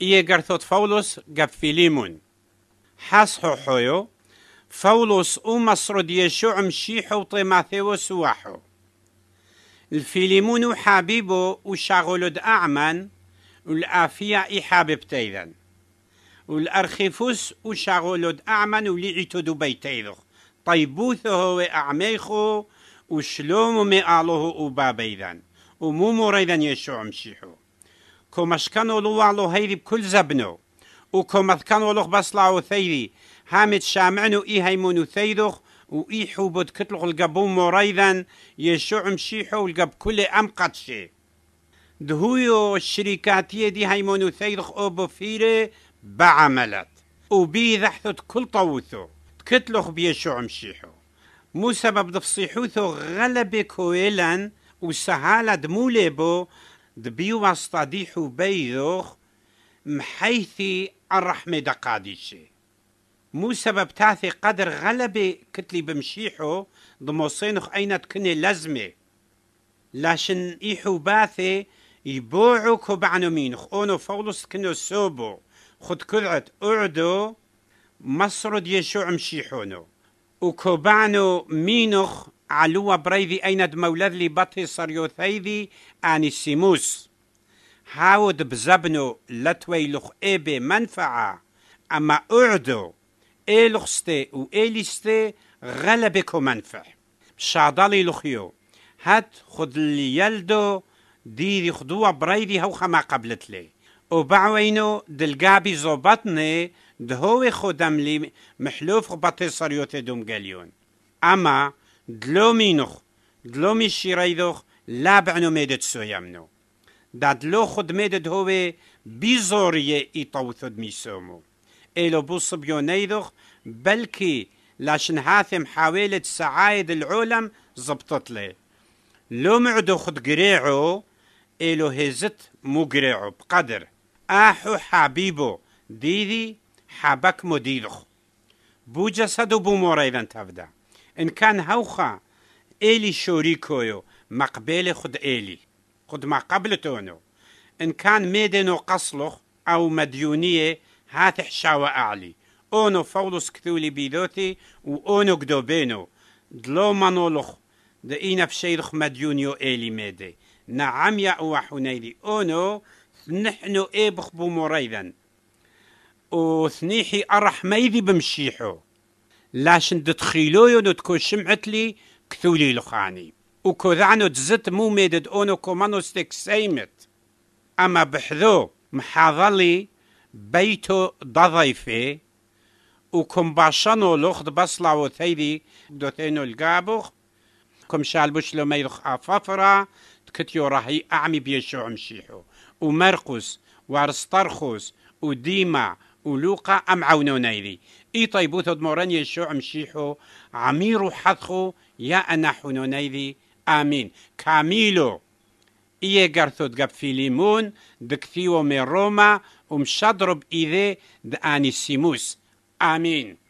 iyegarthot Paulus gab Philemon. Has hohoyo, Paulus umasrod Yeshua mshiho te Mattheus waho. الفيليمون حبيبه وشغل أعمى والآفية إحابب تيذن والأرخيفوس وشغل أعمى ولعتو دبيتيذو طيبوثه وأعميخو وشلوم مئاله وبابيذن ومو مريذن يشوع مشيحو كومشكانو لوع لو هيري بكل زبنو وكومثكانو لوخ بسلاو ثيري هامت شامعنو إي هيمونو ثيروخ اي حوبد كتلغ القبو مريضا يشوع مشيحو القب كل أم قدشي دهويو الشركاتية دي هيمونو ثيروخ أو بفيري بعملت وبي ذحثو كل طوثو تكتلوخ بيشوع مشيحو مو سبب دفصيحوثو غلبي كويلا وسهالة بو دبيو مستديحو بيوخ محيثي الرحمة دقاديشي مو سبب تاثي قدر غلبة كتلي بمشيحو دموصينوخ أين تكني لازمة لاشن إيحو باثي يبوعو كوبعنو مينوخ أونو فولوس كنو سوبو خد كرعت أعدو مصرد يشوع مشيحونو وكوبعنو مينوخ علو أين أيند لي بطي سريوثيذي عن السيموس هاود بزبنو لتوي لخ إيبي منفعة أما أعدو إيلخستي وإيليستي غلبكو منفع شادالي لخيو هات خد اللي يلدو ديري خدوة بريدي هو خما قبلت لي وبعوينو دلقابي زوبطني دهوي خدم لي محلوف بطي سريوتي دوم قليون أما نخ دلومي شيرايدوخ لا بعنو ميدت سويامنو داد لو خد ميدت هوي بيزوريه إطوثد ميسومو إلو نيدوخ بلكي لاشن هاثم حاولت سعايد العلم زبطت لي لو معدو خد قريعو إلو هزت مو قريعو بقدر أحو حبيبو ديدي حبك مديدوخ بو جسد بو موريدا تفدا إن كان هوخا إلي شوريكويو مقبل خد إلي خد ما قبلتونو إن كان ميدنو قصلوخ أو مديونية هات حشاوة أعلي أونو فولوس كثولي بيدوتي و اونو قدوبينو دلو منولخ دقينا بشيرخ مديونيو إلي ميدي نعم يا اوحونيلي أونو نحن ايبخ بمريدا وثنيحي أرح ميدي بمشيحو لاشن دتخيلويو نتكو شمعتلي كثولي لخاني ذعنو تزت مو ميدد اونو كومانو ستيك سيمت اما بحذو محاضلي بيتو ضضيفي وكم باشانو لخد بصلا وثيري دوثينو القابوخ كم شالبوش لو يلخ افافرا تكتيو راهي اعمي بيشو عمشيحو ومرقس وارسترخوس وديما ولوقا ام عونو نايري اي طيبوتو دموراني شو امشيحو عميرو حثخو يا انا حنونيذي امين كاميلو ايه قرثو دقب في ليمون دكثيو من روما ومشضرب ايذي داني سيموس امين